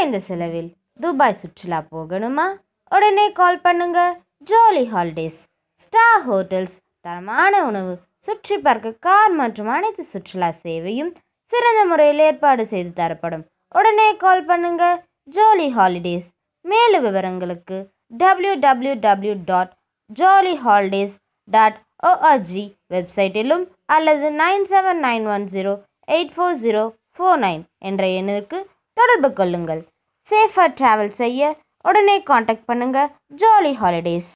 குறைந்த செலவில் துபாய் சுற்றுலா போகணுமா உடனே கால் பண்ணுங்க ஜாலி ஹாலிடேஸ் ஸ்டார் ஹோட்டல்ஸ் தரமான உணவு சுற்றி பார்க்க கார் மற்றும் அனைத்து சுற்றுலா சேவையும் சிறந்த முறையில் ஏற்பாடு செய்து தரப்படும் உடனே கால் பண்ணுங்க ஜாலி ஹாலிடேஸ் மேலும் விவரங்களுக்கு W W W dot jolly holidays dot ORG வெப்சைட்டிலும் அல்லது nine seven nine one zero eight four zero four nine என்ற எண்ணிற்கு தொடர்பு கொள்ளுங்கள் சேஃபாக ட்ராவல் செய்ய உடனே காண்டாக்ட் பண்ணுங்கள் ஜாலி ஹாலிடேஸ்